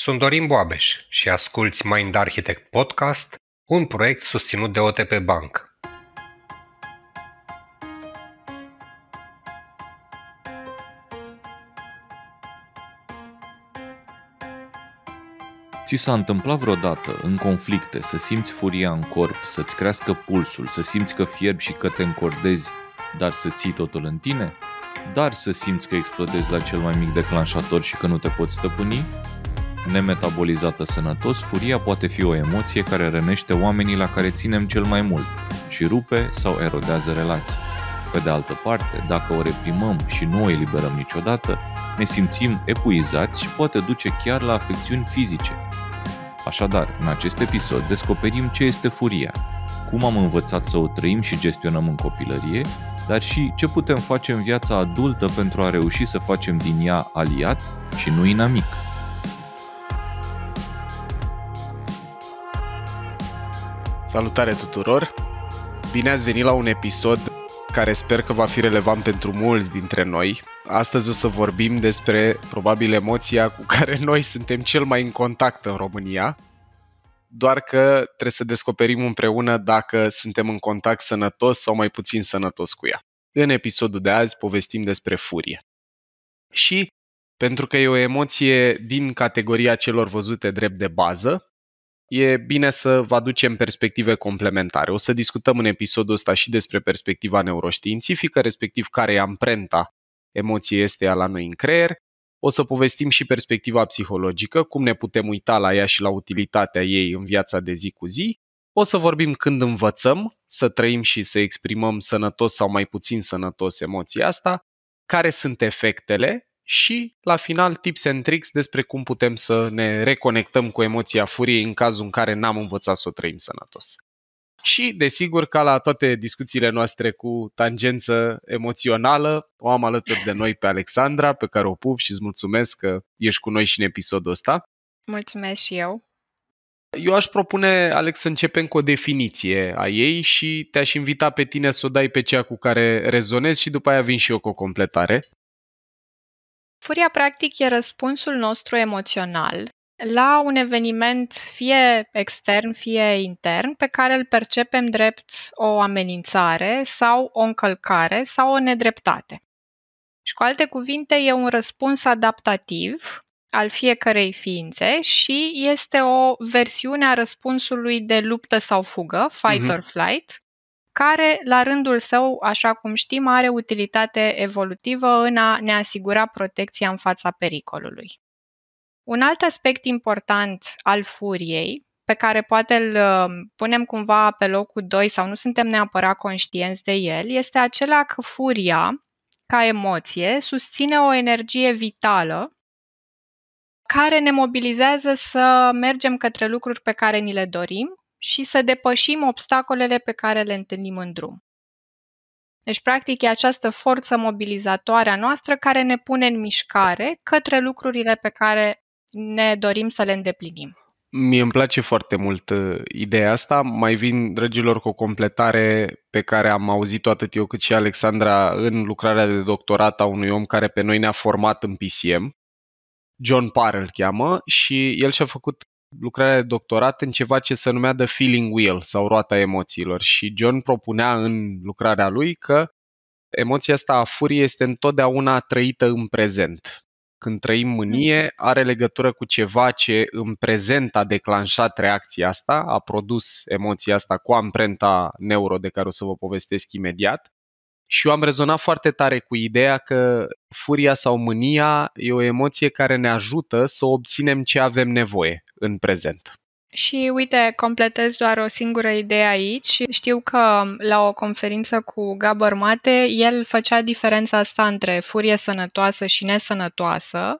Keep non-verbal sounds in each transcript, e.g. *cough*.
Sunt Dorin Boabeș și asculți Mind Architect Podcast, un proiect susținut de OTP Bank. Ți s-a întâmplat vreodată în conflicte să simți furia în corp, să-ți crească pulsul, să simți că fierbi și că te încordezi, dar să ții totul în tine? Dar să simți că explodezi la cel mai mic declanșator și că nu te poți stăpâni? nemetabolizată sănătos, furia poate fi o emoție care rănește oamenii la care ținem cel mai mult și rupe sau erodează relații. Pe de altă parte, dacă o reprimăm și nu o eliberăm niciodată, ne simțim epuizați și poate duce chiar la afecțiuni fizice. Așadar, în acest episod descoperim ce este furia, cum am învățat să o trăim și gestionăm în copilărie, dar și ce putem face în viața adultă pentru a reuși să facem din ea aliat și nu inamic. Salutare tuturor! Bine ați venit la un episod care sper că va fi relevant pentru mulți dintre noi. Astăzi o să vorbim despre probabil emoția cu *laughs* care noi suntem cel mai în contact în România, doar că trebuie să descoperim împreună dacă suntem în contact sănătos sau mai puțin sănătos cu ea. În episodul de azi povestim despre furie. Și pentru că e o emoție din categoria celor văzute drept de bază, e bine să vă aducem perspective complementare. O să discutăm în episodul ăsta și despre perspectiva neuroștiințifică, respectiv care e amprenta emoției este la noi în creier. O să povestim și perspectiva psihologică, cum ne putem uita la ea și la utilitatea ei în viața de zi cu zi. O să vorbim când învățăm să trăim și să exprimăm sănătos sau mai puțin sănătos emoția asta, care sunt efectele și, la final, tips and tricks despre cum putem să ne reconectăm cu emoția furiei în cazul în care n-am învățat să o trăim sănătos. Și, desigur, ca la toate discuțiile noastre cu tangență emoțională, o am alături de noi pe Alexandra, pe care o pup și îți mulțumesc că ești cu noi și în episodul ăsta. Mulțumesc și eu. Eu aș propune, Alex, să începem cu o definiție a ei și te-aș invita pe tine să o dai pe cea cu care rezonezi și după aia vin și eu cu o completare. Furia, practic, e răspunsul nostru emoțional la un eveniment fie extern, fie intern, pe care îl percepem drept o amenințare sau o încălcare sau o nedreptate. Și cu alte cuvinte, e un răspuns adaptativ al fiecărei ființe și este o versiune a răspunsului de luptă sau fugă, fight mm-hmm. or flight, care, la rândul său, așa cum știm, are utilitate evolutivă în a ne asigura protecția în fața pericolului. Un alt aspect important al furiei, pe care poate îl um, punem cumva pe locul 2 sau nu suntem neapărat conștienți de el, este acela că furia, ca emoție, susține o energie vitală care ne mobilizează să mergem către lucruri pe care ni le dorim și să depășim obstacolele pe care le întâlnim în drum. Deci, practic, e această forță mobilizatoare a noastră care ne pune în mișcare către lucrurile pe care ne dorim să le îndeplinim. Mie îmi place foarte mult uh, ideea asta. Mai vin, dragilor, cu o completare pe care am auzit-o atât eu cât și Alexandra în lucrarea de doctorat a unui om care pe noi ne-a format în PCM. John Parr îl cheamă și el și-a făcut lucrarea de doctorat în ceva ce se numea The Feeling Wheel sau roata emoțiilor și John propunea în lucrarea lui că emoția asta a furiei este întotdeauna trăită în prezent. Când trăim mânie, are legătură cu ceva ce în prezent a declanșat reacția asta, a produs emoția asta cu amprenta neuro de care o să vă povestesc imediat. Și eu am rezonat foarte tare cu ideea că furia sau mânia e o emoție care ne ajută să obținem ce avem nevoie, în prezent. Și uite, completez doar o singură idee aici. Știu că la o conferință cu Gabor Mate, el făcea diferența asta între furie sănătoasă și nesănătoasă,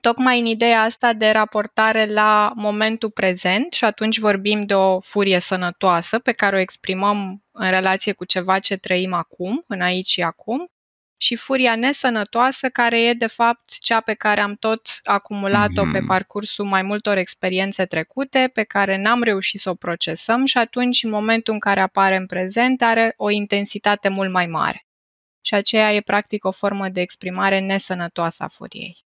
tocmai în ideea asta de raportare la momentul prezent și atunci vorbim de o furie sănătoasă pe care o exprimăm în relație cu ceva ce trăim acum, în aici și acum, și furia nesănătoasă, care e de fapt cea pe care am tot acumulat-o pe mm. parcursul mai multor experiențe trecute, pe care n-am reușit să o procesăm și atunci, în momentul în care apare în prezent, are o intensitate mult mai mare. Și aceea e practic o formă de exprimare nesănătoasă a furiei.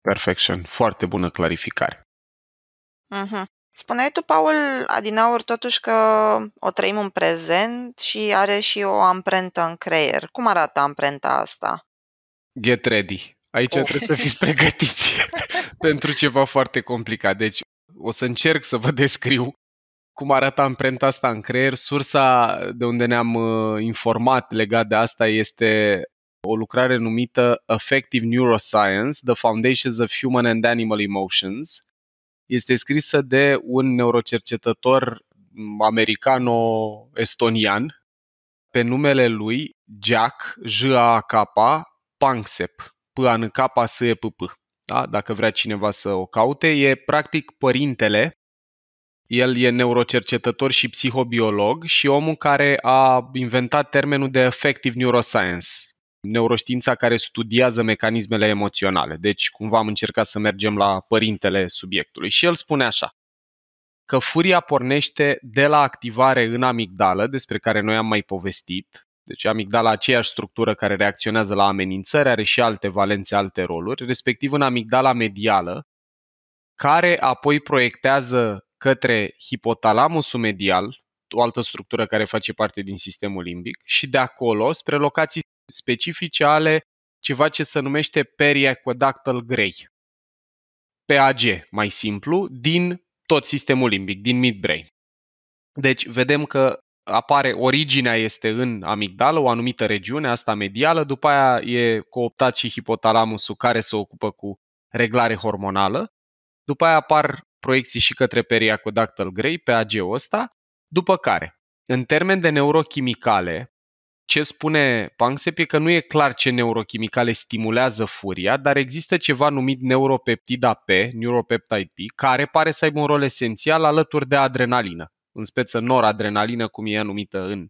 Perfection. Foarte bună clarificare. Uh-huh. Spuneai tu, Paul, adinaur totuși că o trăim în prezent și are și o amprentă în creier. Cum arată amprenta asta? Get ready. Aici oh. trebuie să fiți pregătiți *laughs* pentru ceva foarte complicat. Deci o să încerc să vă descriu cum arată amprenta asta în creier. Sursa de unde ne-am uh, informat legat de asta este o lucrare numită Affective Neuroscience, The Foundations of Human and Animal Emotions, este scrisă de un neurocercetător americano-estonian pe numele lui Jack J-A-K A p A n k P s e p p da? dacă vrea cineva să o caute, e practic părintele. El e neurocercetător și psihobiolog și omul care a inventat termenul de effective neuroscience, neuroștiința care studiază mecanismele emoționale. Deci, cumva am încercat să mergem la părintele subiectului. Și el spune așa că furia pornește de la activare în amigdală, despre care noi am mai povestit. Deci amigdala aceeași structură care reacționează la amenințări, are și alte valențe, alte roluri, respectiv în amigdala medială, care apoi proiectează către hipotalamusul medial, o altă structură care face parte din sistemul limbic, și de acolo spre locații specifice ale ceva ce se numește periaqueductal gray. PAG, mai simplu, din tot sistemul limbic, din midbrain. Deci vedem că apare, originea este în amigdală, o anumită regiune, asta medială, după aia e cooptat și hipotalamusul care se ocupă cu reglare hormonală, după aia apar proiecții și către periaqueductal gray, PAG-ul ăsta, după care, în termen de neurochimicale, ce spune Pangsep e că nu e clar ce neurochimicale stimulează furia, dar există ceva numit neuropeptida P, neuropeptide P, care pare să aibă un rol esențial alături de adrenalină, în speță noradrenalină, cum e numită în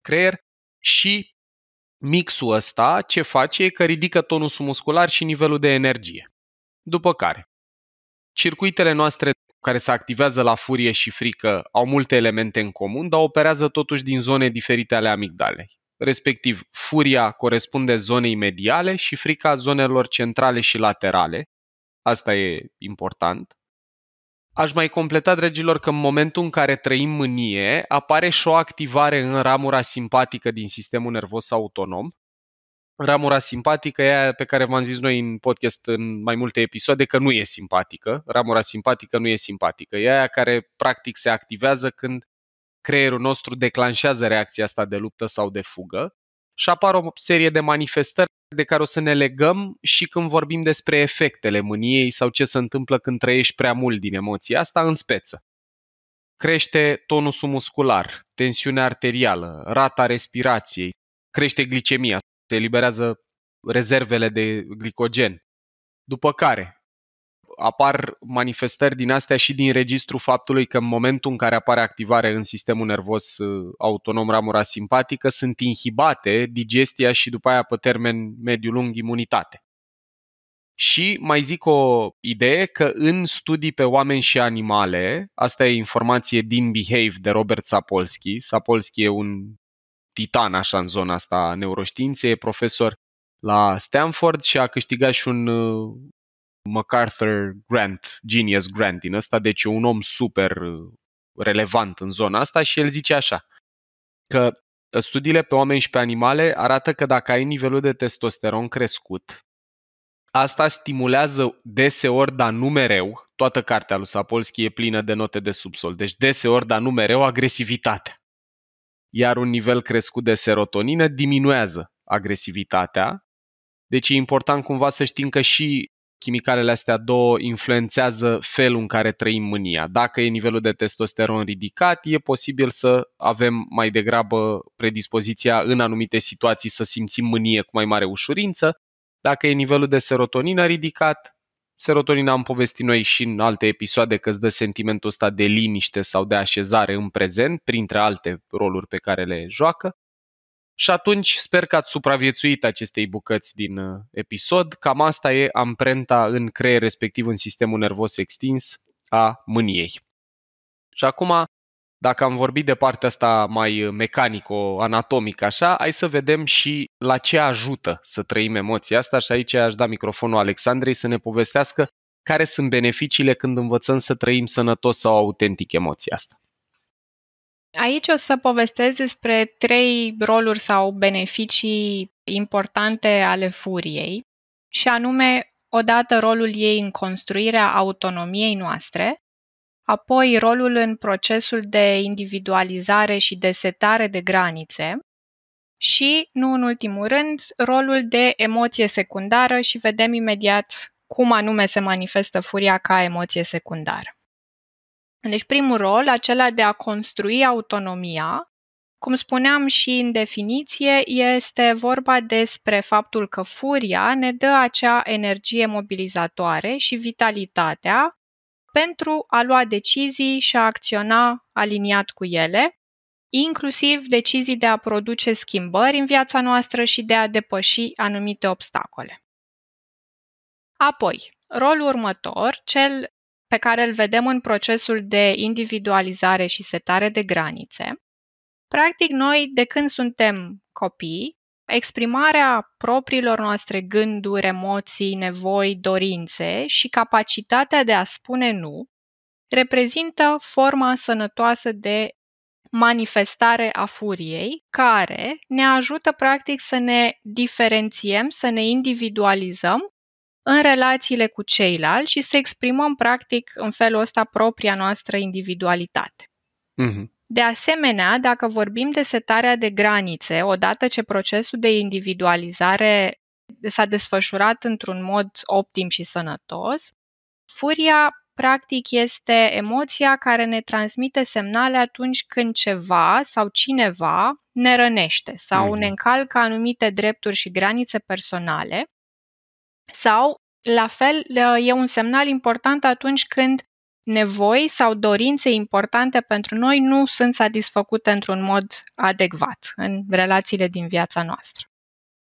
creier, și mixul ăsta ce face e că ridică tonusul muscular și nivelul de energie. După care, circuitele noastre care se activează la furie și frică au multe elemente în comun, dar operează totuși din zone diferite ale amigdalei respectiv furia corespunde zonei mediale și frica zonelor centrale și laterale. Asta e important. Aș mai completa, dragilor, că în momentul în care trăim mânie, apare și o activare în ramura simpatică din sistemul nervos autonom. Ramura simpatică e aia pe care v-am zis noi în podcast în mai multe episoade că nu e simpatică. Ramura simpatică nu e simpatică. E aia care practic se activează când creierul nostru declanșează reacția asta de luptă sau de fugă și apar o serie de manifestări de care o să ne legăm și când vorbim despre efectele mâniei sau ce se întâmplă când trăiești prea mult din emoția asta în speță. Crește tonusul muscular, tensiunea arterială, rata respirației, crește glicemia, se eliberează rezervele de glicogen. După care, apar manifestări din astea și din registrul faptului că în momentul în care apare activare în sistemul nervos uh, autonom ramura simpatică sunt inhibate digestia și după aia pe termen mediu-lung imunitate. Și mai zic o idee că în studii pe oameni și animale, asta e informație din Behave de Robert Sapolsky. Sapolsky e un titan așa în zona asta neuroștiinței, e profesor la Stanford și a câștigat și un uh, MacArthur Grant, Genius Grant din ăsta, deci un om super relevant în zona asta și el zice așa, că studiile pe oameni și pe animale arată că dacă ai nivelul de testosteron crescut, asta stimulează deseori, dar nu mereu, toată cartea lui Sapolsky e plină de note de subsol, deci deseori, dar nu mereu, agresivitatea. Iar un nivel crescut de serotonină diminuează agresivitatea. Deci e important cumva să știm că și chimicalele astea două influențează felul în care trăim mânia. Dacă e nivelul de testosteron ridicat, e posibil să avem mai degrabă predispoziția în anumite situații să simțim mânie cu mai mare ușurință. Dacă e nivelul de serotonină ridicat, serotonina am povestit noi și în alte episoade că îți dă sentimentul ăsta de liniște sau de așezare în prezent, printre alte roluri pe care le joacă. Și atunci sper că ați supraviețuit acestei bucăți din uh, episod. Cam asta e amprenta în creier, respectiv în sistemul nervos extins a mâniei. Și acum, dacă am vorbit de partea asta mai uh, mecanico-anatomică așa, hai să vedem și la ce ajută să trăim emoția asta și aici aș da microfonul Alexandrei să ne povestească care sunt beneficiile când învățăm să trăim sănătos sau autentic emoția asta. Aici o să povestesc despre trei roluri sau beneficii importante ale furiei, și anume, odată rolul ei în construirea autonomiei noastre, apoi rolul în procesul de individualizare și de setare de granițe și, nu în ultimul rând, rolul de emoție secundară și vedem imediat cum anume se manifestă furia ca emoție secundară. Deci primul rol, acela de a construi autonomia, cum spuneam și în definiție, este vorba despre faptul că furia ne dă acea energie mobilizatoare și vitalitatea pentru a lua decizii și a acționa aliniat cu ele, inclusiv decizii de a produce schimbări în viața noastră și de a depăși anumite obstacole. Apoi, rolul următor, cel pe care îl vedem în procesul de individualizare și setare de granițe. Practic, noi, de când suntem copii, exprimarea propriilor noastre gânduri, emoții, nevoi, dorințe și capacitatea de a spune nu reprezintă forma sănătoasă de manifestare a furiei, care ne ajută practic să ne diferențiem, să ne individualizăm în relațiile cu ceilalți și să exprimăm practic în felul ăsta propria noastră individualitate. Mm-hmm. De asemenea, dacă vorbim de setarea de granițe, odată ce procesul de individualizare s-a desfășurat într-un mod optim și sănătos, furia practic este emoția care ne transmite semnale atunci când ceva sau cineva ne rănește sau mm. ne încalcă anumite drepturi și granițe personale sau, la fel, e un semnal important atunci când nevoi sau dorințe importante pentru noi nu sunt satisfăcute într-un mod adecvat în relațiile din viața noastră.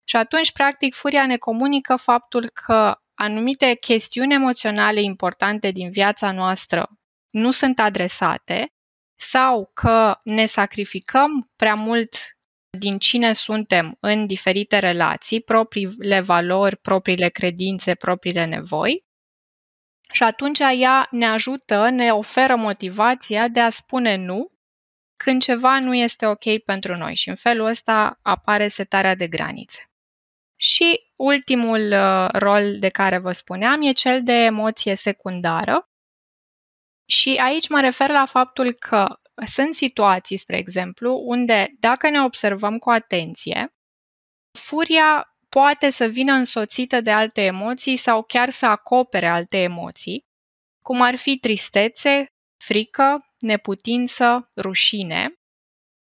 Și atunci, practic, furia ne comunică faptul că anumite chestiuni emoționale importante din viața noastră nu sunt adresate sau că ne sacrificăm prea mult din cine suntem în diferite relații, propriile valori, propriile credințe, propriile nevoi. Și atunci ea ne ajută, ne oferă motivația de a spune nu când ceva nu este ok pentru noi și în felul ăsta apare setarea de granițe. Și ultimul uh, rol de care vă spuneam e cel de emoție secundară. Și aici mă refer la faptul că sunt situații, spre exemplu, unde dacă ne observăm cu atenție, furia poate să vină însoțită de alte emoții sau chiar să acopere alte emoții, cum ar fi tristețe, frică, neputință, rușine.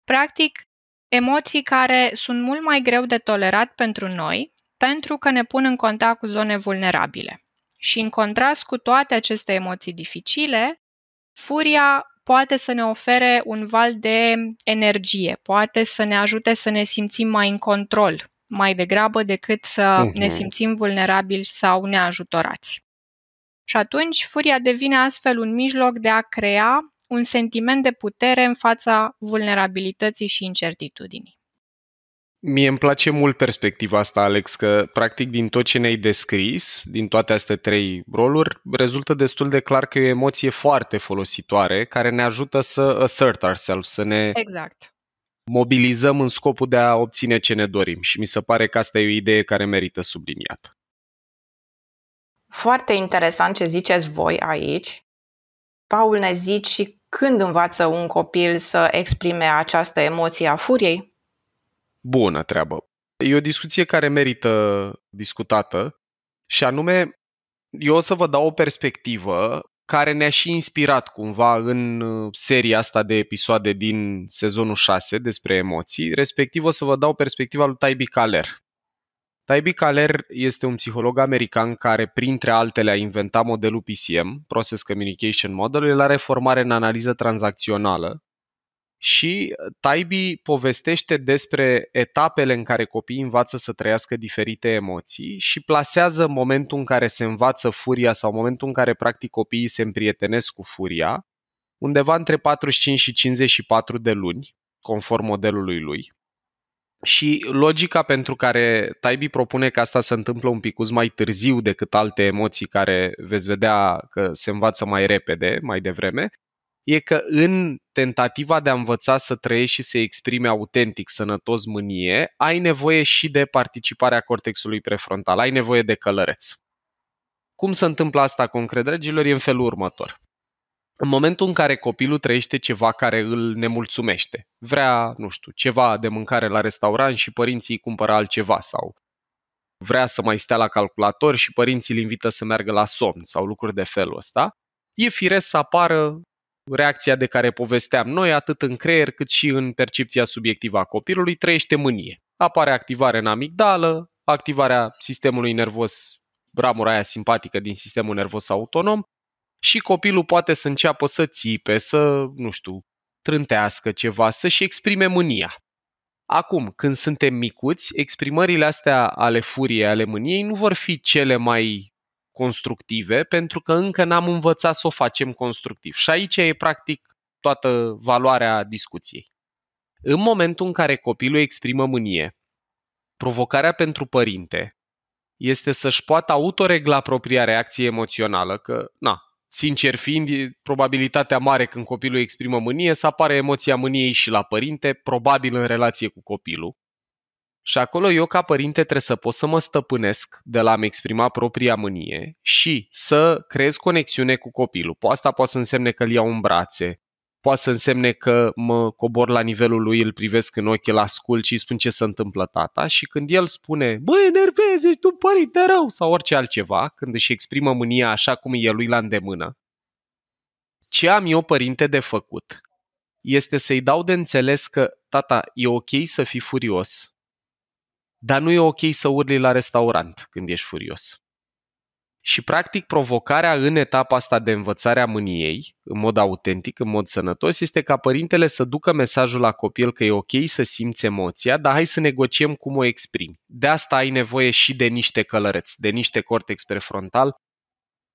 Practic, emoții care sunt mult mai greu de tolerat pentru noi, pentru că ne pun în contact cu zone vulnerabile. Și în contrast cu toate aceste emoții dificile, furia poate să ne ofere un val de energie, poate să ne ajute să ne simțim mai în control, mai degrabă decât să uh-huh. ne mhm. simțim vulnerabili sau neajutorați. Și atunci, furia devine astfel un mijloc de a crea un sentiment de putere în fața vulnerabilității și incertitudinii. Mie îmi place mult perspectiva asta, Alex, că practic din tot ce ne-ai descris, din toate astea trei roluri, rezultă destul de clar că e o emoție foarte folositoare care ne ajută să assert ourselves, să ne exact. mobilizăm în scopul de a obține ce ne dorim și mi se pare că asta e o idee care merită subliniată. Foarte interesant ce ziceți voi aici. Paul ne zici și când învață un copil să exprime această emoție a furiei? bună treabă. E o discuție care merită discutată și anume, eu o să vă dau o perspectivă care ne-a și inspirat cumva în uh, seria asta de episoade din sezonul 6 despre emoții, respectiv o să vă dau perspectiva lui Taibi Kaler. Taibi Kaler este un psiholog american care, printre altele, a inventat modelul PCM, Process Communication Model, el are formare în analiză tranzacțională și uh, Taibi povestește despre etapele în care copiii învață să trăiască diferite emoții și plasează momentul în care se învață furia sau momentul în care practic copiii se împrietenesc cu furia undeva între 45 și 54 de luni, conform modelului lui. Și logica pentru care Taibi propune că asta se întâmplă un pic mai târziu decât alte emoții care veți vedea că se învață mai repede, mai devreme, e că în tentativa de a învăța să trăiești și să exprime autentic, sănătos mânie, ai nevoie și de participarea cortexului prefrontal, ai nevoie de călăreț. Cum se întâmplă asta concret, dragilor, e în felul următor. În momentul în care copilul trăiește ceva care îl nemulțumește, vrea, nu știu, ceva de mâncare la restaurant și părinții îi cumpără altceva sau vrea să mai stea la calculator și părinții îl invită să meargă la somn sau lucruri de felul ăsta, e firesc să apară reacția de care povesteam noi, atât în creier cât și în percepția subiectivă a copilului, trăiește mânie. Apare activare în amigdală, activarea sistemului nervos, ramura aia simpatică din sistemul nervos autonom și copilul poate să înceapă să țipe, să, nu știu, trântească ceva, să-și exprime mânia. Acum, când suntem micuți, exprimările astea ale furiei, ale mâniei, nu vor fi cele mai constructive, pentru că încă n-am învățat să o facem constructiv. Și aici e practic toată valoarea discuției. În momentul în care copilul exprimă mânie, provocarea pentru părinte este să-și poată autoregla propria reacție emoțională, că, na, sincer fiind, probabilitatea mare când copilul exprimă mânie să apare emoția mâniei și la părinte, probabil în relație cu copilul. Și acolo eu ca părinte trebuie să pot să mă stăpânesc de la a-mi exprima propria mânie și să creez conexiune cu copilul. Asta poate să însemne că îl iau în brațe, poate să însemne că mă cobor la nivelul lui, îl privesc în ochi, îl ascult și îi spun ce se întâmplă tata și când el spune, bă, enervezi, ești tu părinte rău sau orice altceva, când își exprimă mânia așa cum e lui la îndemână, ce am eu părinte de făcut este să-i dau de înțeles că, tata, e ok să fii furios, dar nu e ok să urli la restaurant când ești furios. Și practic provocarea în etapa asta de învățare a mâniei, în mod autentic, în mod sănătos, este ca părintele să ducă mesajul la copil că e ok să simți emoția, dar hai să negociem cum o exprimi. De asta ai nevoie și de niște călăreți, de niște cortex prefrontal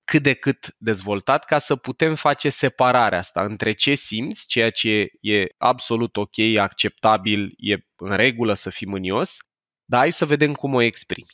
cât de cât dezvoltat ca să putem face separarea asta între ce simți, ceea ce e absolut ok, acceptabil, e în regulă să fii mânios, dar hai să vedem cum o exprimi.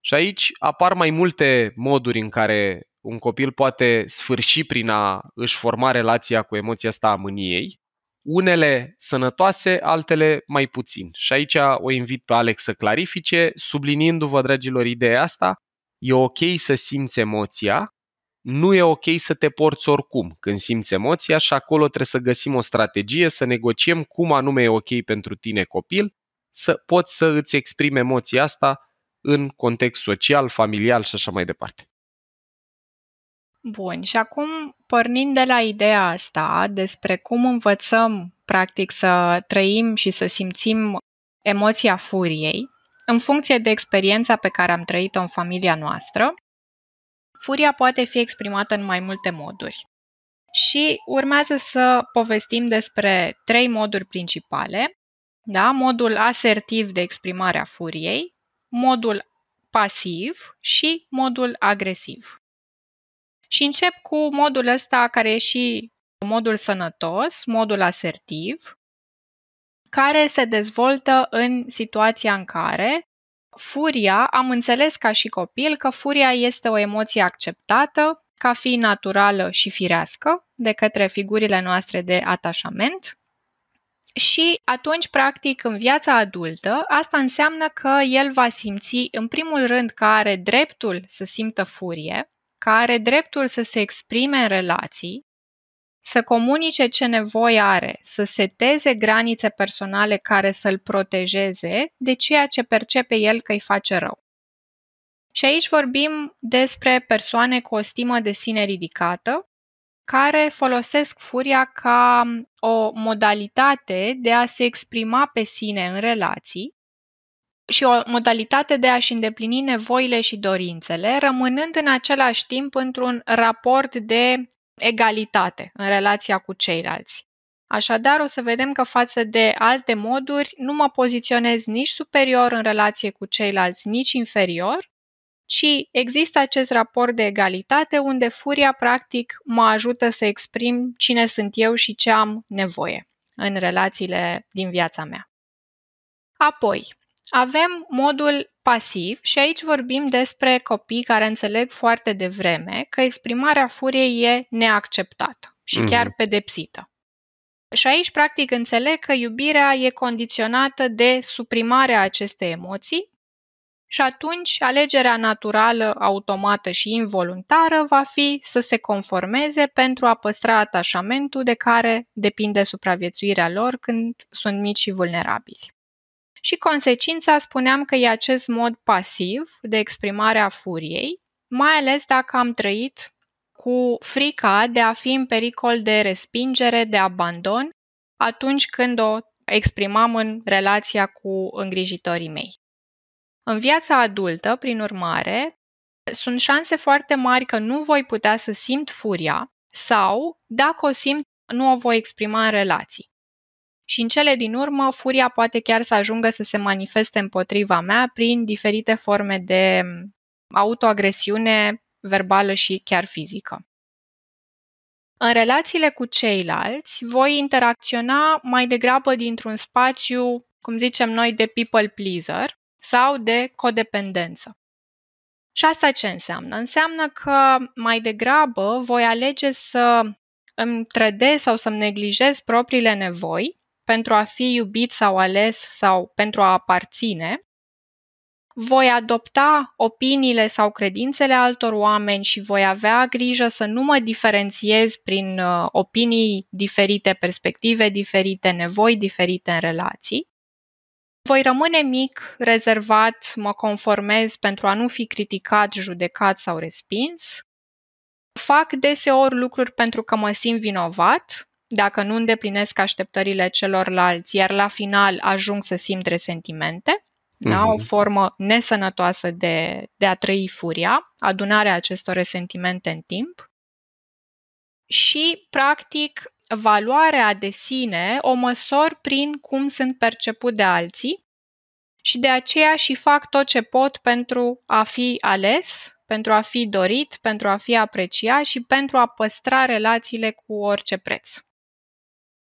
Și aici apar mai multe moduri în care un copil poate sfârși prin a își forma relația cu emoția asta a mâniei, unele sănătoase, altele mai puțin. Și aici o invit pe Alex să clarifice, sublinindu-vă, dragilor, ideea asta, e ok să simți emoția, nu e ok să te porți oricum când simți emoția și acolo trebuie să găsim o strategie, să negociem cum anume e ok pentru tine copil să poți să îți exprimi emoția asta în context social, familial și așa mai departe. Bun, și acum pornind de la ideea asta despre cum învățăm practic să trăim și să simțim emoția furiei, în funcție de experiența pe care am trăit-o în familia noastră, furia poate fi exprimată în mai multe moduri. Și urmează să povestim despre trei moduri principale da? modul asertiv de exprimare a furiei, modul pasiv și modul agresiv. Și încep cu modul ăsta care e și modul sănătos, modul asertiv, care se dezvoltă în situația în care furia, am înțeles ca și copil că furia este o emoție acceptată ca fi naturală și firească de către figurile noastre de atașament și atunci, practic, în viața adultă, asta înseamnă că el va simți, în primul rând, că are dreptul să simtă furie, că are dreptul să se exprime în relații, să comunice ce nevoie are, să seteze granițe personale care să-l protejeze de ceea ce percepe el că îi face rău. Și aici vorbim despre persoane cu o stimă de sine ridicată, care folosesc furia ca o modalitate de a se exprima pe sine în relații și o modalitate de a-și îndeplini nevoile și dorințele, rămânând în același timp într-un raport de egalitate în relația cu ceilalți. Așadar, o să vedem că față de alte moduri nu mă poziționez nici superior în relație cu ceilalți, nici inferior, ci există acest raport de egalitate unde furia practic mă ajută să exprim cine sunt eu și ce am nevoie în relațiile din viața mea. Apoi, avem modul pasiv și aici vorbim despre copii care înțeleg foarte devreme că exprimarea furiei e neacceptată și mm-hmm. chiar pedepsită. Și aici, practic, înțeleg că iubirea e condiționată de suprimarea acestei emoții și atunci alegerea naturală, automată și involuntară va fi să se conformeze pentru a păstra atașamentul de care depinde supraviețuirea lor când sunt mici și vulnerabili. Și consecința spuneam că e acest mod pasiv de exprimare a furiei, mai ales dacă am trăit cu frica de a fi în pericol de respingere, de abandon, atunci când o exprimam în relația cu îngrijitorii mei. În viața adultă, prin urmare, sunt șanse foarte mari că nu voi putea să simt furia sau, dacă o simt, nu o voi exprima în relații. Și în cele din urmă, furia poate chiar să ajungă să se manifeste împotriva mea prin diferite forme de autoagresiune verbală și chiar fizică. În relațiile cu ceilalți, voi interacționa mai degrabă dintr-un spațiu, cum zicem noi, de people pleaser, sau de codependență. Și asta ce înseamnă? Înseamnă că mai degrabă voi alege să îmi trădez sau să-mi neglijez propriile nevoi pentru a fi iubit sau ales sau pentru a aparține. Voi adopta opiniile sau credințele altor oameni și voi avea grijă să nu mă diferențiez prin uh, opinii diferite, perspective diferite, nevoi diferite în relații. Voi rămâne mic, rezervat, mă conformez pentru a nu fi criticat, judecat sau respins. Fac deseori lucruri pentru că mă simt vinovat, dacă nu îndeplinesc așteptările celorlalți, iar la final ajung să simt resentimente. Da? O mhm. formă nesănătoasă de, de a trăi furia, adunarea acestor resentimente în timp. Și, practic, valoarea de sine o măsor prin cum sunt perceput de alții și de aceea și fac tot ce pot pentru a fi ales, pentru a fi dorit, pentru a fi apreciat și pentru a păstra relațiile cu orice preț.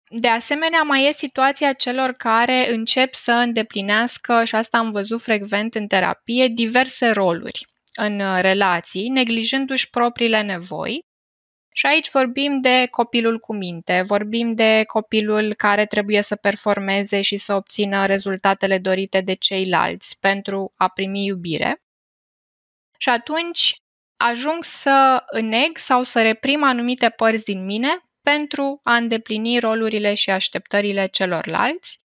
De asemenea, mai e situația celor care încep să îndeplinească, și asta am văzut frecvent în terapie, diverse roluri în relații, neglijându-și propriile nevoi și aici vorbim de copilul cu minte, vorbim de copilul care trebuie să performeze și să obțină rezultatele dorite de ceilalți pentru a primi iubire. Și atunci ajung să îneg sau să reprim anumite părți din mine pentru a îndeplini rolurile și așteptările celorlalți,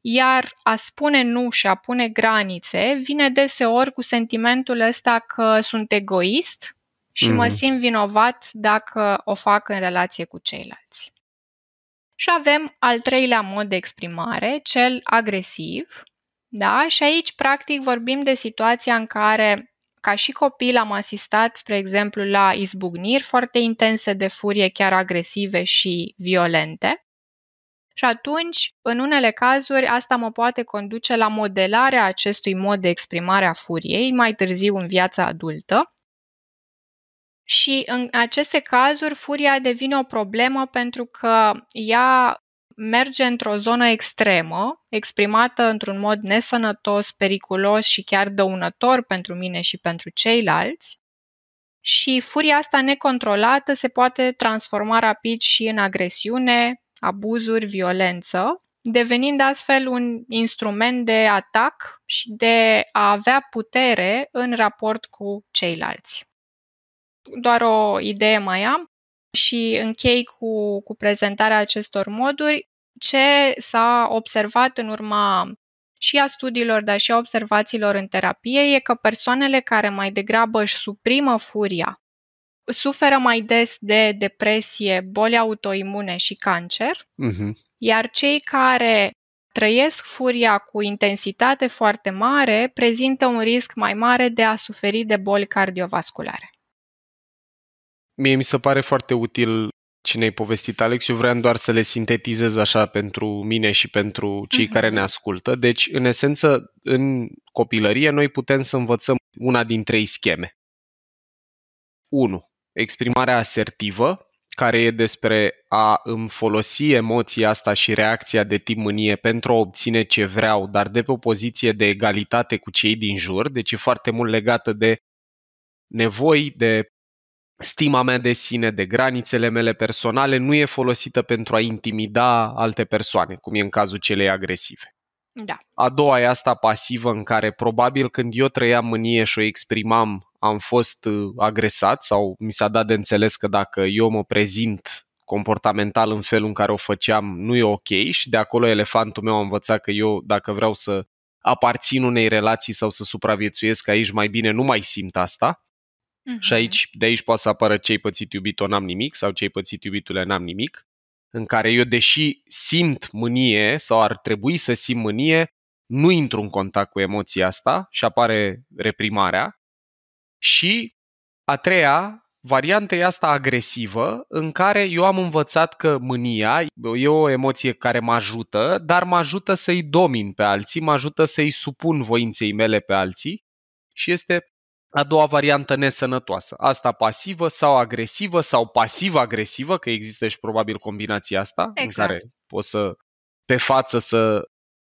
iar a spune nu și a pune granițe vine deseori cu sentimentul ăsta că sunt egoist, și mm. mă simt vinovat dacă o fac în relație cu ceilalți. Și avem al treilea mod de exprimare, cel agresiv, da? Și aici, practic, vorbim de situația în care, ca și copil, am asistat, spre exemplu, la izbucniri foarte intense de furie, chiar agresive și violente. Și atunci, în unele cazuri, asta mă poate conduce la modelarea acestui mod de exprimare a furiei mai târziu în viața adultă, și în aceste cazuri, furia devine o problemă pentru că ea merge într-o zonă extremă, exprimată într-un mod nesănătos, periculos și chiar dăunător pentru mine și pentru ceilalți. Și furia asta necontrolată se poate transforma rapid și în agresiune, abuzuri, violență, devenind astfel un instrument de atac și de a avea putere în raport cu ceilalți doar o idee mai am și închei cu, cu prezentarea acestor moduri. Ce s-a observat în urma și a studiilor, dar și a observațiilor în terapie, e că persoanele care mai degrabă își suprimă furia suferă mai des de depresie, boli autoimune și cancer, uh-huh. iar cei care trăiesc furia cu intensitate foarte mare prezintă un risc mai mare de a suferi de boli cardiovasculare. Mie mi se pare foarte util ce ne-ai povestit, Alex. Eu vreau doar să le sintetizez așa pentru mine și pentru cei uh-huh. care ne ascultă. Deci, în esență, în copilărie, noi putem să învățăm una din trei scheme. 1. Exprimarea asertivă, care e despre a îmi folosi emoția asta și reacția de tip mânie pentru a obține ce vreau, dar de pe o poziție de egalitate cu cei din jur, deci e foarte mult legată de nevoi, de stima mea de sine, de granițele mele personale, nu e folosită pentru a intimida alte persoane, cum e în cazul celei agresive. Da. A doua e asta pasivă în care probabil când eu trăiam mânie și o exprimam, am fost uh, agresat sau mi s-a dat de înțeles că dacă eu mă prezint comportamental în felul în care o făceam nu e ok și de acolo elefantul meu a învățat că eu dacă vreau să aparțin unei relații sau să supraviețuiesc aici mai bine nu mai simt asta. Uh-huh. Și aici, de aici poate să apară ce-ai pățit iubito, n-am nimic, sau ce-ai pățit iubitule, n-am nimic, în care eu, deși simt mânie sau ar trebui să simt mânie, nu intru în contact cu emoția asta și apare reprimarea. Și a treia variantă e asta agresivă, în care eu am învățat că mânia e o emoție care mă ajută, dar mă ajută să-i domin pe alții, mă ajută să-i supun voinței mele pe alții și este a doua variantă nesănătoasă. Asta pasivă sau agresivă sau pasiv-agresivă, că există și probabil combinația asta, exact. în care poți să pe față să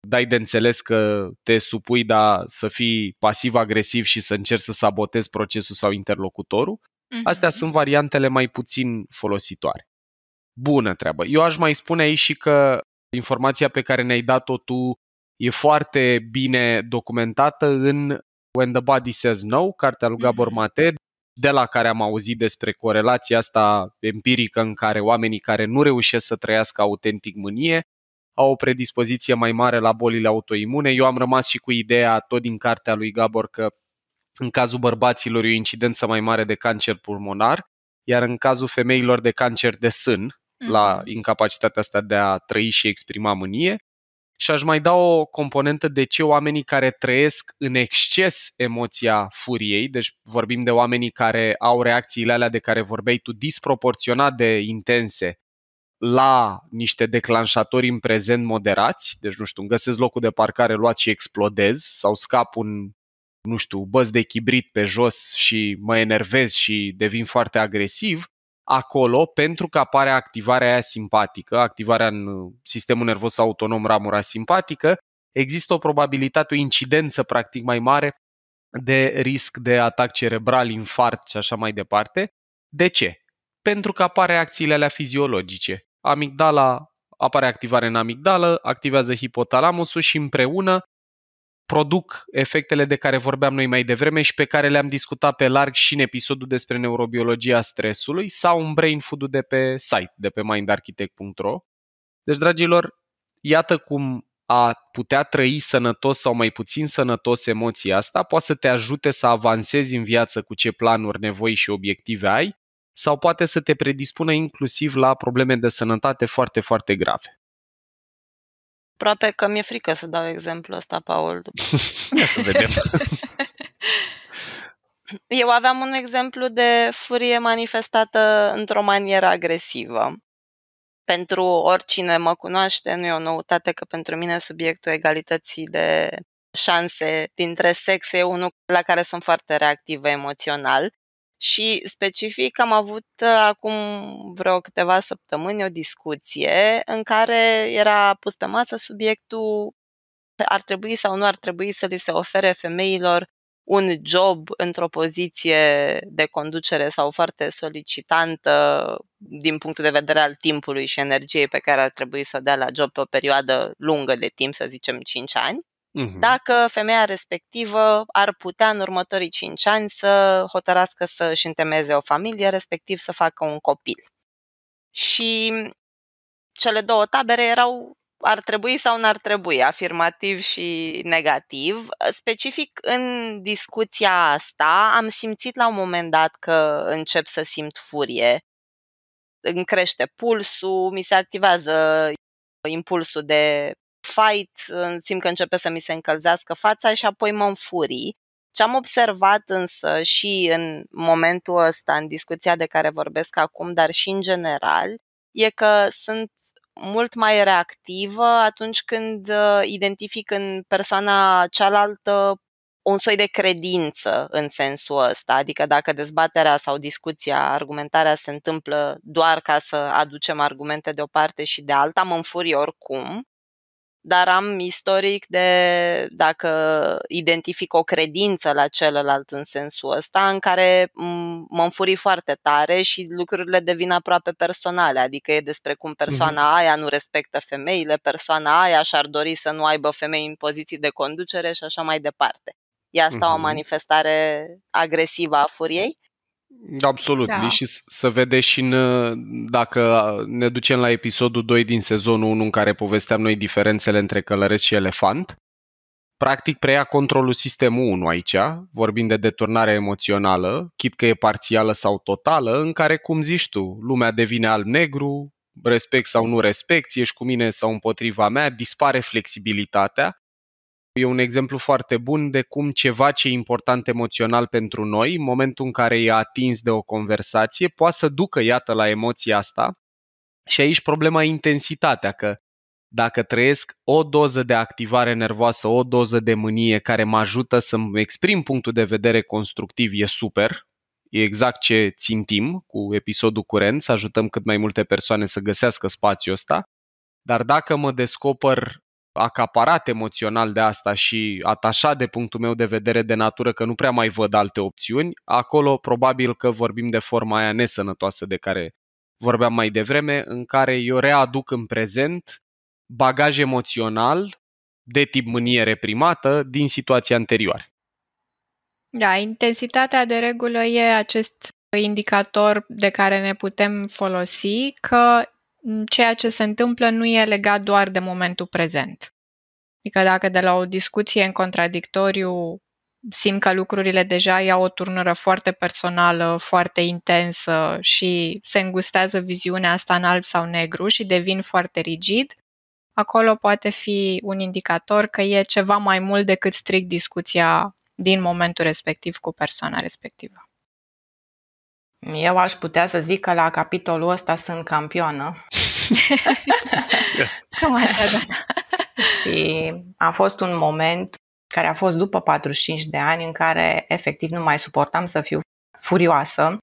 dai de înțeles că te supui, dar să fii pasiv-agresiv și să încerci să sabotezi procesul sau interlocutorul. Mm-hmm. Astea mhm. sunt variantele mai puțin folositoare. Bună treabă. Eu aș mai spune aici și că informația pe care ne-ai dat-o tu e foarte bine documentată în When the Body Says No, cartea lui Gabor mhm. Mate, de la care am auzit despre corelația asta empirică în care oamenii care nu reușesc să trăiască autentic mânie au o predispoziție mai mare la bolile autoimune. Eu am rămas și cu ideea tot din cartea lui Gabor că în cazul bărbaților e o incidență mai mare de cancer pulmonar, iar în cazul femeilor de cancer de sân, la mhm. incapacitatea asta de a trăi și exprima mânie. Și aș mai da o componentă de ce oamenii care trăiesc în exces emoția furiei, deci vorbim de oamenii care au reacțiile alea de care vorbeai tu disproporționat de intense la niște declanșatori în prezent moderați, deci nu știu, îmi găsesc locul de parcare, luat și explodez sau scap un nu știu, băz de chibrit pe jos și mă enervez și devin foarte agresiv, acolo pentru că apare activarea aia simpatică, activarea în uh, sistemul nervos autonom ramura simpatică, există o probabilitate, o incidență practic mai mare de risc de atac cerebral, infart și așa mai departe. De ce? Pentru că apare reacțiile alea fiziologice. Amigdala apare activare în amigdală, activează hipotalamusul și împreună produc efectele de care vorbeam noi mai devreme și pe care le-am discutat pe larg și în episodul despre neurobiologia stresului sau în brain food de pe site, de pe mindarchitect.ro. Deci, dragilor, iată cum a putea trăi sănătos sau mai puțin sănătos emoția asta poate să te ajute să avansezi în viață cu ce planuri, nevoi și obiective ai sau poate să te predispună inclusiv la probleme de sănătate foarte, foarte grave. Aproape că mi-e frică să dau exemplu ăsta, Paul. *laughs* Ia să vedem. *laughs* Eu aveam un exemplu de furie manifestată într-o manieră agresivă. Pentru oricine mă cunoaște, nu e o noutate că pentru mine subiectul egalității de șanse dintre sexe e unul la care sunt foarte reactivă emoțional și specific am avut ă, acum vreo câteva săptămâni o discuție în care era pus pe masă subiectul ar trebui sau nu ar trebui să li se ofere femeilor un job într-o poziție de conducere sau foarte solicitantă din punctul de vedere al timpului și energiei pe care ar trebui să o dea la job pe o perioadă lungă de timp, să zicem 5 ani dacă femeia respectivă ar putea în următorii 5 ani să hotărască să își întemeze o familie, respectiv să facă un copil. Și cele două tabere erau ar trebui sau n-ar trebui, afirmativ și negativ. Specific în discuția asta am simțit la un moment dat că încep să simt furie. Îmi crește pulsul, mi se activează impulsul de fight, uh, simt că începe să mi se încălzească fața și apoi mă înfurii. Ce am observat însă și în momentul ăsta, în discuția de care vorbesc acum, dar și în general, e că sunt mult mai reactivă atunci când uh, identific în persoana cealaltă un soi de credință în sensul ăsta, adică dacă dezbaterea sau discuția, argumentarea se întâmplă doar ca să aducem argumente de o parte și de alta, mă înfurie oricum, dar am istoric de, dacă identific o credință la celălalt în sensul ăsta, în care mă înfurii foarte tare și lucrurile devin aproape personale, adică e despre cum persoana mhm. aia nu respectă femeile, persoana aia și-ar dori să nu aibă femei în poziții de conducere și așa mai departe. E asta o mhm. manifestare agresivă a furiei. Absolut, da. și să vede și în, uh, dacă ne ducem la episodul 2 din sezonul 1 în care povesteam noi diferențele între călăresc și elefant, practic preia controlul sistemul 1 aici, vorbind de deturnare emoțională, chit că e parțială sau totală, în care, cum zici tu, lumea devine alb-negru, respect sau nu respect, ești cu mine sau împotriva mea, dispare flexibilitatea E un exemplu foarte bun de cum ceva ce e important emoțional pentru noi, în momentul în care e atins de o conversație, poate să ducă, iată, la emoția asta. Și aici problema e intensitatea, că dacă trăiesc o doză de activare nervoasă, o doză de mânie care mă ajută să-mi exprim punctul de vedere constructiv, e super. E exact ce țintim cu episodul curent, să ajutăm cât mai multe persoane să găsească spațiul ăsta. Dar dacă mă descoper acaparat emoțional de asta și atașat de punctul meu de vedere de natură că nu prea mai văd alte opțiuni, acolo probabil că vorbim de forma aia nesănătoasă de care vorbeam mai devreme, în care eu readuc în prezent bagaj emoțional de tip mânie reprimată din situații anterioare. Da, intensitatea de regulă e acest indicator de care ne putem folosi că Mm, ceea ce se întâmplă nu e legat doar de momentul prezent. Adică dacă de la o discuție în contradictoriu simt că lucrurile deja iau o turnură foarte personală, foarte intensă și se îngustează viziunea asta în alb sau negru și devin foarte rigid, acolo poate fi un indicator că e ceva mai mult decât strict discuția din momentul respectiv cu persoana respectivă. Eu aș putea să zic că la capitolul ăsta sunt campioană. *laughs* Cam așa, da. și a fost un moment care a fost după 45 de ani în care efectiv nu mai suportam să fiu furioasă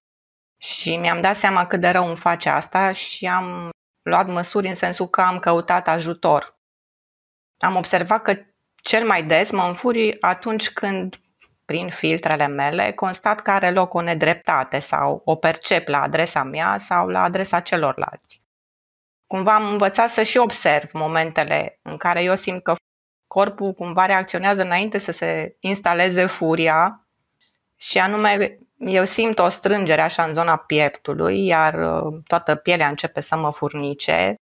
și mi-am dat seama cât de rău îmi face asta și am luat măsuri în sensul că am căutat ajutor. Am observat că cel mai des mă înfurii atunci când prin filtrele mele, constat că are loc o nedreptate sau o percep la adresa mea sau la adresa celorlalți. Cumva am învățat să și observ momentele în care eu simt că corpul cumva reacționează înainte să se instaleze furia și anume eu simt o strângere așa în zona pieptului, iar uh, toată pielea începe să mă furnice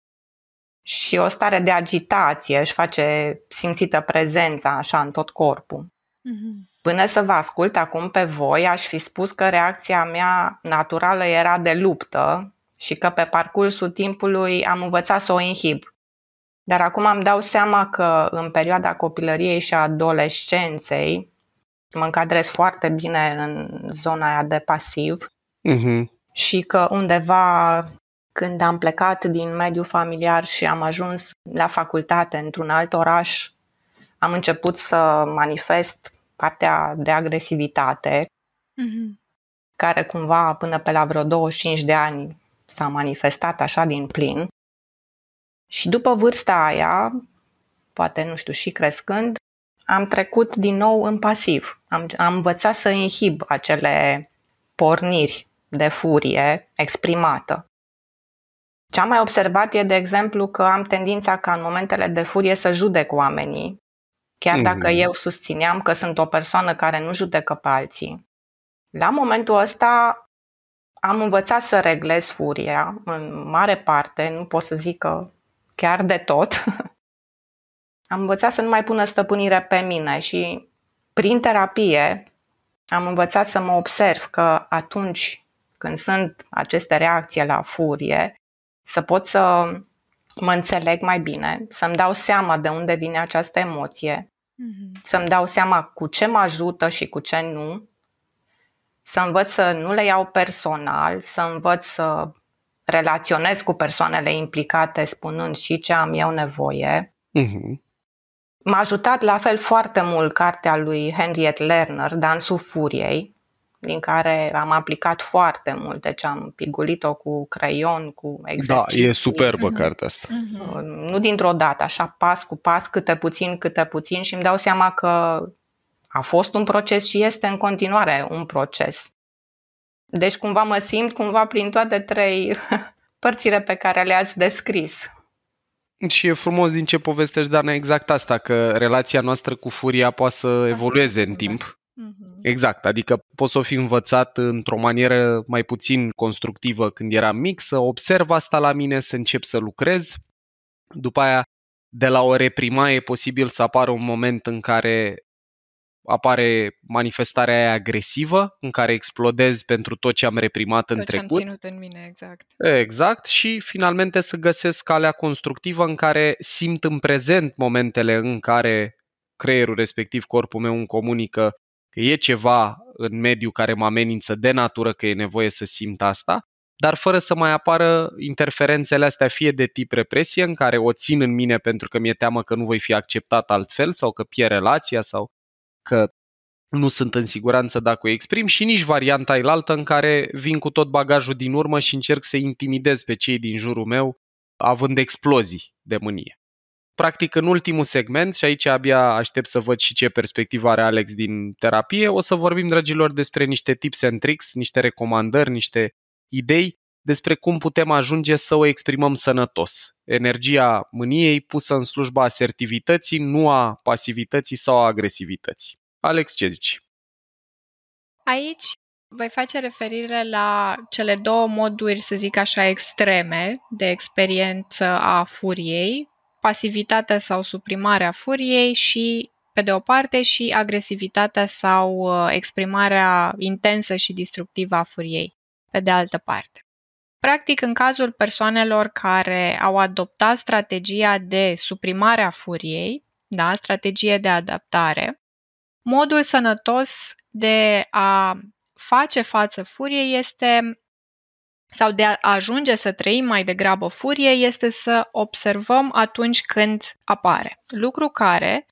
și o stare de agitație își face simțită prezența așa în tot corpul. Mm-hmm. Până să vă ascult acum pe voi, aș fi spus că reacția mea naturală era de luptă și că pe parcursul timpului am învățat să o inhib. Dar acum îmi dau seama că în perioada copilăriei și adolescenței mă încadrez foarte bine în zona aia de pasiv uh-huh. și că undeva când am plecat din mediul familiar și am ajuns la facultate într-un alt oraș, am început să manifest partea de agresivitate, mm-hmm. care cumva până pe la vreo 25 de ani s-a manifestat așa din plin. Și după vârsta aia, poate, nu știu, și crescând, am trecut din nou în pasiv. Am, am învățat să inhib acele porniri de furie exprimată. Ce am mai observat e, de exemplu, că am tendința ca în momentele de furie să judec oamenii Chiar dacă mhm. eu susțineam că sunt o persoană care nu judecă pe alții, la momentul ăsta am învățat să reglez furia, în mare parte, nu pot să zic că chiar de tot. *laughs* am învățat să nu mai pună stăpânire pe mine și prin terapie am învățat să mă observ că atunci când sunt aceste reacții la furie, să pot să mă înțeleg mai bine, să-mi dau seama de unde vine această emoție, mm-hmm. să-mi dau seama cu ce mă ajută și cu ce nu, să învăț să nu le iau personal, să învăț să relaționez cu persoanele implicate spunând și ce am eu nevoie. Mm-hmm. M-a ajutat la fel foarte mult cartea lui Henriette Lerner, Dansul Furiei, din care am aplicat foarte mult, deci am pigulit-o cu creion, cu exerciții. Da, e superbă mm-hmm. cartea asta. Mm-hmm. Nu dintr-o dată, așa pas cu pas, câte puțin, câte puțin și îmi dau seama că a fost un proces și este în continuare un proces. Deci cumva mă simt cumva prin toate trei *laughs* părțile pe care le-ați descris. Și e frumos din ce povestești, Dana, exact asta, că relația noastră cu furia poate să evolueze în timp Mm-hmm. Exact, adică poți să o fi învățat într-o manieră mai puțin constructivă când eram mic, să observ asta la mine, să încep să lucrez. După aia, de la o reprima, e posibil să apară un moment în care apare manifestarea aia agresivă, în care explodez pentru tot ce am reprimat tot în trecut. Tot ce am ținut în mine, exact. Exact, și finalmente să găsesc calea constructivă în care simt în prezent momentele în care creierul respectiv, corpul meu îmi comunică că e ceva în mediu care mă amenință de natură că e nevoie să simt asta, dar fără să mai apară interferențele astea fie de tip represie în care o țin în mine pentru că mi-e teamă că nu voi fi acceptat altfel sau că pierd relația sau că nu sunt în siguranță dacă o exprim și nici varianta ilaltă în care vin cu tot bagajul din urmă și încerc să intimidez pe cei din jurul meu având explozii de mânie practic în ultimul segment, și aici abia aștept să văd și ce perspectivă are Alex din terapie, o să vorbim, dragilor, despre niște tips and tricks, niște recomandări, niște idei despre cum putem ajunge să o exprimăm sănătos. Energia mâniei pusă în slujba asertivității, nu a pasivității sau a agresivității. Alex, ce zici? Aici voi face referire la cele două moduri, să zic așa, extreme de experiență a furiei, pasivitatea sau suprimarea furiei și pe de o parte și agresivitatea sau uh, exprimarea intensă și distructivă a furiei pe de altă parte. Practic, în cazul persoanelor care au adoptat strategia de suprimare a furiei, da, strategie de adaptare, modul sănătos de a face față furiei este sau de a ajunge să trăim mai degrabă furie este să observăm atunci când apare. Lucru care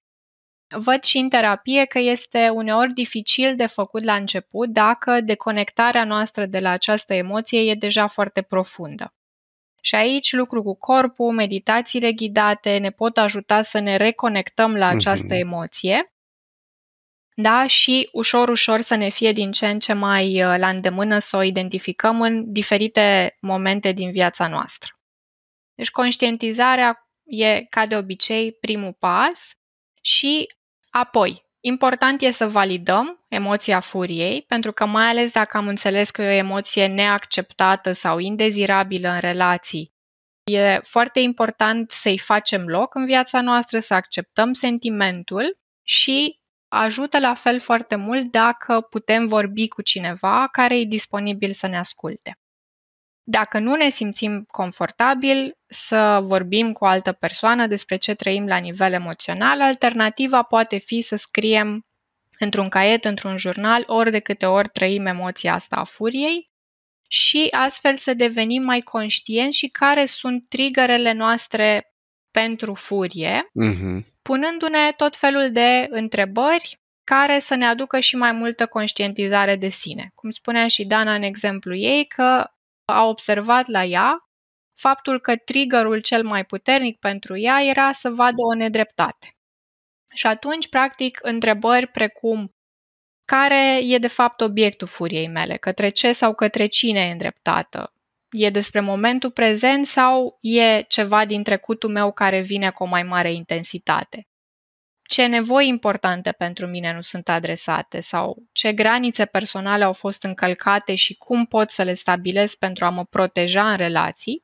văd și în terapie că este uneori dificil de făcut la început dacă deconectarea noastră de la această emoție e deja foarte profundă. Și aici lucru cu corpul, meditațiile ghidate ne pot ajuta să ne reconectăm la mhm. această emoție da? și ușor, ușor să ne fie din ce în ce mai uh, la îndemână să o identificăm în diferite momente din viața noastră. Deci conștientizarea e, ca de obicei, primul pas și apoi Important e să validăm emoția furiei, pentru că mai ales dacă am înțeles că e o emoție neacceptată sau indezirabilă în relații, e foarte important să-i facem loc în viața noastră, să acceptăm sentimentul și ajută la fel foarte mult dacă putem vorbi cu cineva care e disponibil să ne asculte. Dacă nu ne simțim confortabil să vorbim cu o altă persoană despre ce trăim la nivel emoțional, alternativa poate fi să scriem într-un caiet, într-un jurnal, ori de câte ori trăim emoția asta a furiei și astfel să devenim mai conștienți și care sunt triggerele noastre pentru furie, uh-huh. punându-ne tot felul de întrebări care să ne aducă și mai multă conștientizare de sine. Cum spunea și Dana în exemplu ei, că a observat la ea faptul că triggerul cel mai puternic pentru ea era să vadă o nedreptate. Și atunci, practic, întrebări precum care e de fapt obiectul furiei mele, către ce sau către cine e îndreptată, e despre momentul prezent sau e ceva din trecutul meu care vine cu o mai mare intensitate? Ce nevoi importante pentru mine nu sunt adresate sau ce granițe personale au fost încălcate și cum pot să le stabilesc pentru a mă proteja în relații?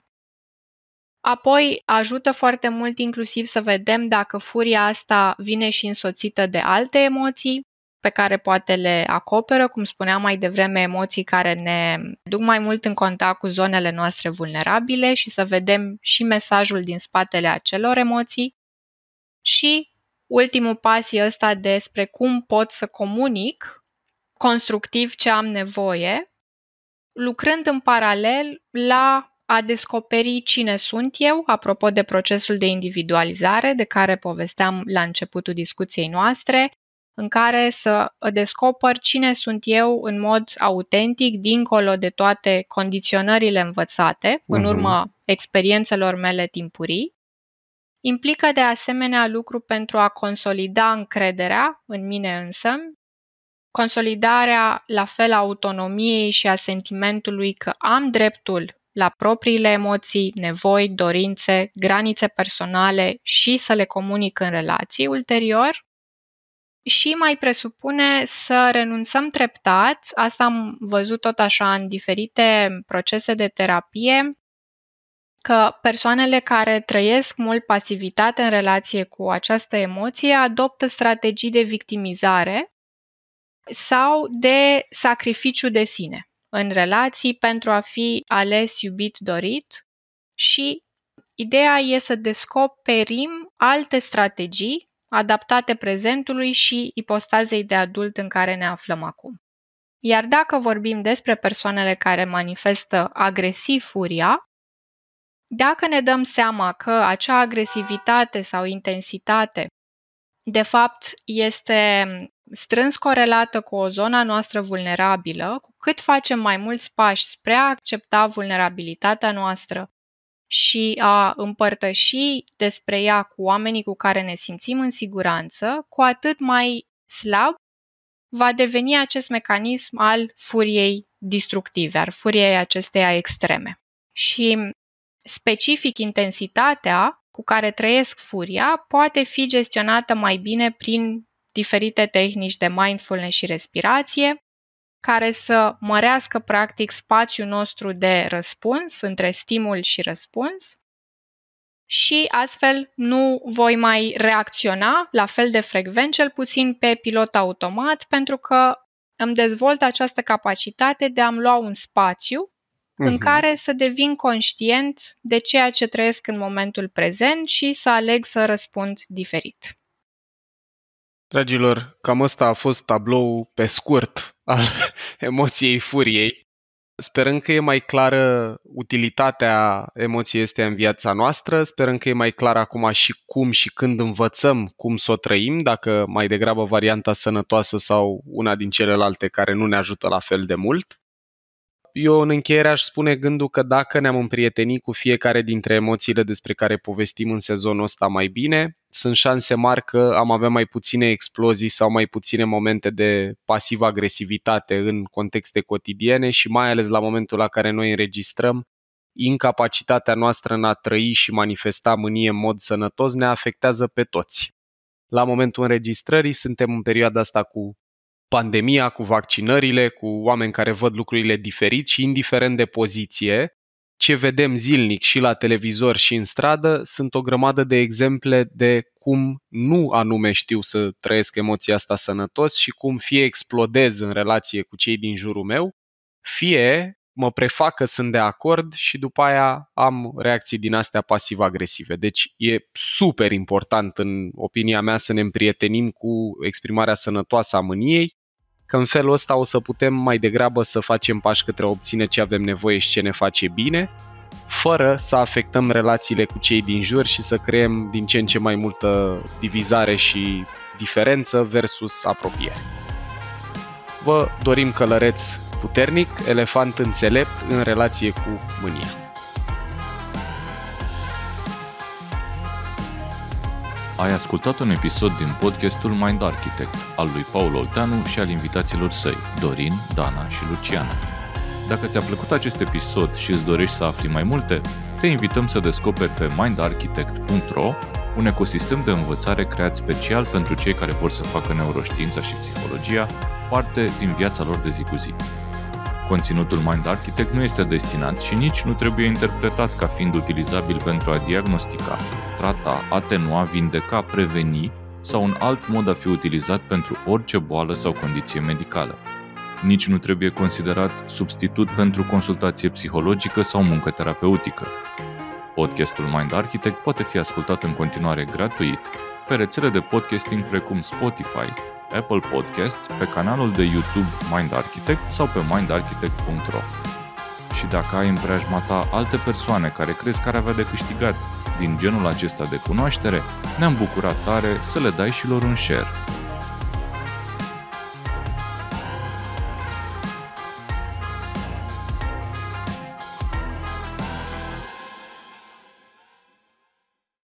Apoi ajută foarte mult inclusiv să vedem dacă furia asta vine și însoțită de alte emoții, pe care poate le acoperă, cum spuneam mai devreme, emoții care ne duc mai mult în contact cu zonele noastre vulnerabile și să vedem și mesajul din spatele acelor emoții. Și ultimul pas e ăsta despre cum pot să comunic constructiv ce am nevoie, lucrând în paralel la a descoperi cine sunt eu, apropo de procesul de individualizare de care povesteam la începutul discuției noastre, în care să descopăr cine sunt eu în mod autentic, dincolo de toate condiționările învățate, uh-huh. în mhm. urma experiențelor mele timpurii. Implică de asemenea lucru pentru a consolida încrederea în mine însă, consolidarea la fel a autonomiei și a sentimentului că am dreptul la propriile emoții, nevoi, dorințe, granițe personale și să le comunic în relații ulterior, și mai presupune să renunțăm treptat, asta am văzut tot așa în diferite procese de terapie, că persoanele care trăiesc mult pasivitate în relație cu această emoție adoptă strategii de victimizare sau de sacrificiu de sine în relații pentru a fi ales, iubit, dorit și ideea e să descoperim alte strategii adaptate prezentului și ipostazei de adult în care ne aflăm acum. Iar dacă vorbim despre persoanele care manifestă agresiv furia, dacă ne dăm seama că acea agresivitate sau intensitate, de fapt, este strâns corelată cu o zona noastră vulnerabilă, cu cât facem mai mulți pași spre a accepta vulnerabilitatea noastră și a împărtăși despre ea cu oamenii cu care ne simțim în siguranță, cu atât mai slab va deveni acest mecanism al furiei distructive, al furiei acesteia extreme. Și specific intensitatea cu care trăiesc furia poate fi gestionată mai bine prin diferite tehnici de mindfulness și respirație, care să mărească practic spațiul nostru de răspuns între stimul și răspuns și astfel nu voi mai reacționa la fel de frecvent, cel puțin pe pilot automat, pentru că îmi dezvolt această capacitate de a-mi lua un spațiu uh-huh. în mhm. care să devin conștient de ceea ce trăiesc în momentul prezent și să aleg să răspund diferit. Dragilor, cam asta a fost tablou pe scurt al *laughs* emoției furiei. Sperăm că e mai clară utilitatea emoției este în viața noastră, sperăm că e mai clar acum și cum și când învățăm cum să o trăim, dacă mai degrabă varianta sănătoasă sau una din celelalte care nu ne ajută la fel de mult eu în încheiere aș spune gândul că dacă ne-am împrietenit cu fiecare dintre emoțiile despre care povestim în sezonul ăsta mai bine, sunt șanse mari că am avea mai puține explozii sau mai puține momente de pasivă agresivitate în contexte cotidiene și mai ales la momentul la care noi înregistrăm, incapacitatea noastră în a trăi și manifesta mânie în mod sănătos ne afectează pe toți. La momentul înregistrării suntem în perioada asta cu pandemia, cu vaccinările, cu oameni care văd lucrurile diferit și indiferent de poziție, ce vedem zilnic și la televizor și în stradă sunt o grămadă de exemple de cum nu anume știu să trăiesc emoția asta sănătos și cum fie explodez în relație cu cei din jurul meu, fie mă prefac că sunt de acord și după aia am reacții din astea pasiv-agresive. Deci e super important, în opinia mea, să ne împrietenim cu exprimarea sănătoasă a mâniei că în felul ăsta o să putem mai degrabă să facem pași către a obține ce avem nevoie și ce ne face bine, fără să afectăm relațiile cu cei din jur și să creăm din ce în ce mai multă divizare și diferență versus apropiere. Vă dorim călăreț puternic, elefant înțelept în relație cu mânia. Ai ascultat un episod din podcastul Mind Architect al lui Paul Olteanu și al invitaților săi, Dorin, Dana și Luciana. Dacă ți-a plăcut acest episod și îți dorești să afli mai multe, te invităm să descoperi pe mindarchitect.ro un ecosistem de învățare creat special pentru cei care vor să facă neuroștiința și psihologia parte din viața lor de zi cu zi. Conținutul Mind Architect nu este destinat și nici nu trebuie interpretat ca fiind utilizabil pentru a diagnostica, trata, atenua, vindeca, preveni sau un alt mod a fi utilizat pentru orice boală sau condiție medicală. Nici nu trebuie considerat substitut pentru consultație psihologică sau muncă terapeutică. Podcastul Mind Architect poate fi ascultat în continuare gratuit pe rețele de podcasting precum Spotify, Apple Podcasts, pe canalul de YouTube Mind Architect sau pe mindarchitect.ro. Și dacă ai în preajma ta alte persoane care crezi că ar avea de câștigat din genul acesta de cunoaștere, ne-am bucurat tare să le dai și lor un share.